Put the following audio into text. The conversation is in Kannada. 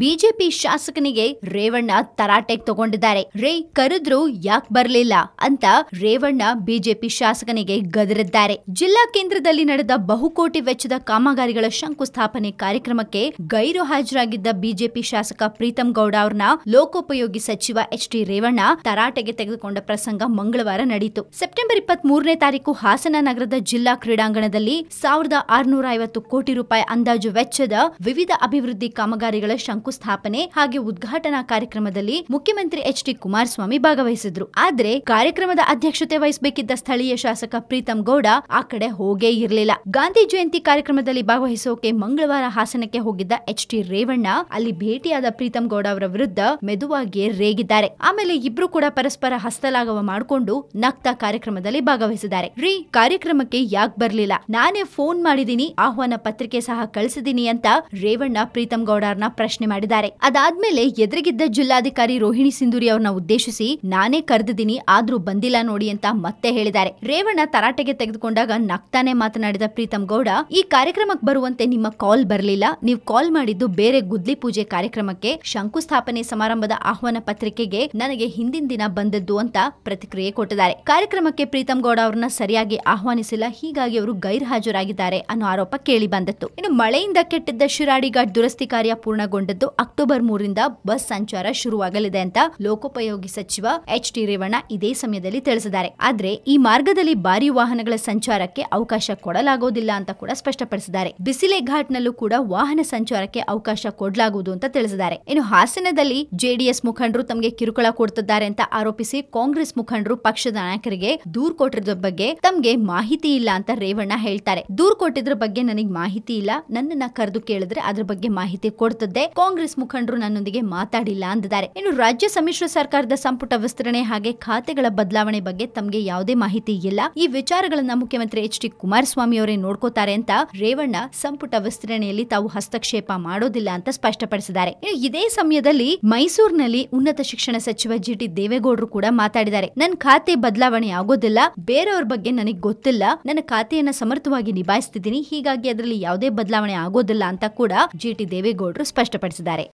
ಬಿಜೆಪಿ ಶಾಸಕನಿಗೆ ರೇವಣ್ಣ ತರಾಟೆಗೆ ತಗೊಂಡಿದ್ದಾರೆ ರೇ ಕರೆದ್ರು ಯಾಕೆ ಬರಲಿಲ್ಲ ಅಂತ ರೇವಣ್ಣ ಬಿಜೆಪಿ ಶಾಸಕನಿಗೆ ಗದರಿದ್ದಾರೆ ಜಿಲ್ಲಾ ಕೇಂದ್ರದಲ್ಲಿ ನಡೆದ ಬಹುಕೋಟಿ ವೆಚ್ಚದ ಕಾಮಗಾರಿಗಳ ಶಂಕುಸ್ಥಾಪನೆ ಕಾರ್ಯಕ್ರಮಕ್ಕೆ ಗೈರು ಹಾಜರಾಗಿದ್ದ ಬಿಜೆಪಿ ಶಾಸಕ ಪ್ರೀತಂ ಗೌಡ ಅವ್ರನ್ನ ಲೋಕೋಪಯೋಗಿ ಸಚಿವ ಎಚ್ ಟಿ ರೇವಣ್ಣ ತರಾಟೆಗೆ ತೆಗೆದುಕೊಂಡ ಪ್ರಸಂಗ ಮಂಗಳವಾರ ನಡೆಯಿತು ಸೆಪ್ಟೆಂಬರ್ ಇಪ್ಪತ್ತ್ ಮೂರನೇ ತಾರೀಕು ಹಾಸನ ನಗರದ ಜಿಲ್ಲಾ ಕ್ರೀಡಾಂಗಣದಲ್ಲಿ ಸಾವಿರದ ಆರುನೂರ ಐವತ್ತು ಕೋಟಿ ರೂಪಾಯಿ ಅಂದಾಜು ವೆಚ್ಚದ ವಿವಿಧ ಅಭಿವೃದ್ಧಿ ಕಾಮಗಾರಿಗಳ ಶಂಕುಸ್ಥಾಪನೆ ಹಾಗೆ ಉದ್ಘಾಟನಾ ಕಾರ್ಯಕ್ರಮದಲ್ಲಿ ಮುಖ್ಯಮಂತ್ರಿ ಎಚ್ ಡಿ ಕುಮಾರಸ್ವಾಮಿ ಭಾಗವಹಿಸಿದ್ರು ಆದ್ರೆ ಕಾರ್ಯಕ್ರಮದ ಅಧ್ಯಕ್ಷತೆ ವಹಿಸಬೇಕಿದ್ದ ಸ್ಥಳೀಯ ಶಾಸಕ ಪ್ರೀತಂ ಗೌಡ ಆ ಕಡೆ ಹೋಗೇ ಇರಲಿಲ್ಲ ಗಾಂಧಿ ಜಯಂತಿ ಕಾರ್ಯಕ್ರಮದಲ್ಲಿ ಭಾಗವಹಿಸೋಕೆ ಮಂಗಳವಾರ ಹಾಸನಕ್ಕೆ ಹೋಗಿದ್ದ ಎಚ್ ಟಿ ರೇವಣ್ಣ ಅಲ್ಲಿ ಭೇಟಿಯಾದ ಪ್ರೀತಂ ಗೌಡ ಅವರ ವಿರುದ್ಧ ಮೆದುವಾಗಿ ರೇಗಿದ್ದಾರೆ ಆಮೇಲೆ ಇಬ್ರು ಕೂಡ ಪರಸ್ಪರ ಹಸ್ತಲಾಘವ ಮಾಡಿಕೊಂಡು ನಕ್ತ ಕಾರ್ಯಕ್ರಮದಲ್ಲಿ ಭಾಗವಹಿಸಿದ್ದಾರೆ ರೀ ಕಾರ್ಯಕ್ರಮಕ್ಕೆ ಯಾಕೆ ಬರ್ಲಿಲ್ಲ ನಾನೇ ಫೋನ್ ಮಾಡಿದೀನಿ ಆಹ್ವಾನ ಪತ್ರಿಕೆ ಸಹ ಕಳಿಸಿದೀನಿ ಅಂತ ರೇವಣ್ಣ ಪ್ರೀತಂ ಗೌಡರ್ನ ಪ್ರಶ್ನೆ ಮಾಡಿದ್ದಾರೆ ಅದಾದ್ಮೇಲೆ ಎದುರಿಗಿದ್ದ ಜಿಲ್ಲಾಧಿಕಾರಿ ರೋಹಿಣಿ ಸಿಂಧೂರಿ ಅವ್ರನ್ನ ಉದ್ದೇಶಿಸಿ ನಾನೇ ಕರೆದಿದ್ದೀನಿ ಆದ್ರೂ ಬಂದಿಲ್ಲ ನೋಡಿ ಅಂತ ಮತ್ತೆ ಹೇಳಿದ್ದಾರೆ ರೇವಣ್ಣ ತರಾಟೆಗೆ ತೆಗೆದುಕೊಂಡಾಗ ನಗ್ತಾನೆ ಮಾತನಾಡಿದ ಪ್ರೀತಮ್ ಗೌಡ ಈ ಕಾರ್ಯಕ್ರಮಕ್ಕೆ ಬರುವಂತೆ ನಿಮ್ಮ ಕಾಲ್ ಬರಲಿಲ್ಲ ನೀವು ಕಾಲ್ ಮಾಡಿದ್ದು ಬೇರೆ ಗುದ್ಲಿ ಪೂಜೆ ಕಾರ್ಯಕ್ರಮಕ್ಕೆ ಶಂಕುಸ್ಥಾಪನೆ ಸಮಾರಂಭದ ಆಹ್ವಾನ ಪತ್ರಿಕೆಗೆ ನನಗೆ ಹಿಂದಿನ ದಿನ ಬಂದದ್ದು ಅಂತ ಪ್ರತಿಕ್ರಿಯೆ ಕೊಟ್ಟಿದ್ದಾರೆ ಕಾರ್ಯಕ್ರಮಕ್ಕೆ ಪ್ರೀತಮ್ ಗೌಡ ಅವರನ್ನ ಸರಿಯಾಗಿ ಆಹ್ವಾನಿಸಿಲ್ಲ ಹೀಗಾಗಿ ಅವರು ಹಾಜರಾಗಿದ್ದಾರೆ ಅನ್ನೋ ಆರೋಪ ಕೇಳಿ ಬಂದಿತ್ತು ಇನ್ನು ಮಳೆಯಿಂದ ಕೆಟ್ಟಿದ್ದ ಶಿರಾಡಿ ಘಾಟ್ ದುರಸ್ತಿ ಕಾರ್ಯ ಪೂರ್ಣಗೊಂಡ ಅಕ್ಟೋಬರ್ ಮೂರರಿಂದ ಬಸ್ ಸಂಚಾರ ಶುರುವಾಗಲಿದೆ ಅಂತ ಲೋಕೋಪಯೋಗಿ ಸಚಿವ ಎಚ್ ಟಿ ರೇವಣ್ಣ ಇದೇ ಸಮಯದಲ್ಲಿ ತಿಳಿಸಿದ್ದಾರೆ ಆದ್ರೆ ಈ ಮಾರ್ಗದಲ್ಲಿ ಭಾರಿ ವಾಹನಗಳ ಸಂಚಾರಕ್ಕೆ ಅವಕಾಶ ಕೊಡಲಾಗುವುದಿಲ್ಲ ಅಂತ ಕೂಡ ಸ್ಪಷ್ಟಪಡಿಸಿದ್ದಾರೆ ಬಿಸಿಲೆ ಘಾಟ್ನಲ್ಲೂ ಕೂಡ ವಾಹನ ಸಂಚಾರಕ್ಕೆ ಅವಕಾಶ ಕೊಡಲಾಗುವುದು ಅಂತ ತಿಳಿಸಿದ್ದಾರೆ ಇನ್ನು ಹಾಸನದಲ್ಲಿ ಜೆಡಿಎಸ್ ಮುಖಂಡರು ತಮಗೆ ಕಿರುಕುಳ ಕೊಡುತ್ತಿದ್ದಾರೆ ಅಂತ ಆರೋಪಿಸಿ ಕಾಂಗ್ರೆಸ್ ಮುಖಂಡರು ಪಕ್ಷದ ನಾಯಕರಿಗೆ ದೂರ್ ಕೊಟ್ಟಿರೋದ್ರ ಬಗ್ಗೆ ತಮಗೆ ಮಾಹಿತಿ ಇಲ್ಲ ಅಂತ ರೇವಣ್ಣ ಹೇಳ್ತಾರೆ ದೂರ್ ಕೊಟ್ಟಿದ್ರ ಬಗ್ಗೆ ನನಗೆ ಮಾಹಿತಿ ಇಲ್ಲ ನನ್ನನ್ನ ಕರೆದು ಕೇಳಿದ್ರೆ ಅದ್ರ ಬಗ್ಗೆ ಮಾಹಿತಿ ಕೊಡ್ತದೆ ಕಾಂಗ್ರೆಸ್ ಮುಖಂಡರು ನನ್ನೊಂದಿಗೆ ಮಾತಾಡಿಲ್ಲ ಅಂದಿದ್ದಾರೆ ಇನ್ನು ರಾಜ್ಯ ಸಮ್ಮಿಶ್ರ ಸರ್ಕಾರದ ಸಂಪುಟ ವಿಸ್ತರಣೆ ಹಾಗೆ ಖಾತೆಗಳ ಬದಲಾವಣೆ ಬಗ್ಗೆ ತಮಗೆ ಯಾವುದೇ ಮಾಹಿತಿ ಇಲ್ಲ ಈ ವಿಚಾರಗಳನ್ನ ಮುಖ್ಯಮಂತ್ರಿ ಎಚ್ ಡಿ ಕುಮಾರಸ್ವಾಮಿ ಅವರೇ ನೋಡ್ಕೋತಾರೆ ಅಂತ ರೇವಣ್ಣ ಸಂಪುಟ ವಿಸ್ತರಣೆಯಲ್ಲಿ ತಾವು ಹಸ್ತಕ್ಷೇಪ ಮಾಡೋದಿಲ್ಲ ಅಂತ ಸ್ಪಷ್ಟಪಡಿಸಿದ್ದಾರೆ ಇದೇ ಸಮಯದಲ್ಲಿ ಮೈಸೂರಿನಲ್ಲಿ ಉನ್ನತ ಶಿಕ್ಷಣ ಸಚಿವ ಜಿ ಟಿ ದೇವೇಗೌಡರು ಕೂಡ ಮಾತಾಡಿದ್ದಾರೆ ನನ್ನ ಖಾತೆ ಬದಲಾವಣೆ ಆಗೋದಿಲ್ಲ ಬೇರೆಯವ್ರ ಬಗ್ಗೆ ನನಗೆ ಗೊತ್ತಿಲ್ಲ ನನ್ನ ಖಾತೆಯನ್ನ ಸಮರ್ಥವಾಗಿ ನಿಭಾಯಿಸ್ತಿದ್ದೀನಿ ಹೀಗಾಗಿ ಅದರಲ್ಲಿ ಯಾವುದೇ ಬದಲಾವಣೆ ಆಗೋದಿಲ್ಲ ಅಂತ ಕೂಡ ಜಿ ಟಿ ದೇವೇಗೌಡರು ಸ್ಪಷ್ಟಪಡಿಸಿದ್ದಾರೆ ತಿಳಿಸಿದ್ದಾರೆ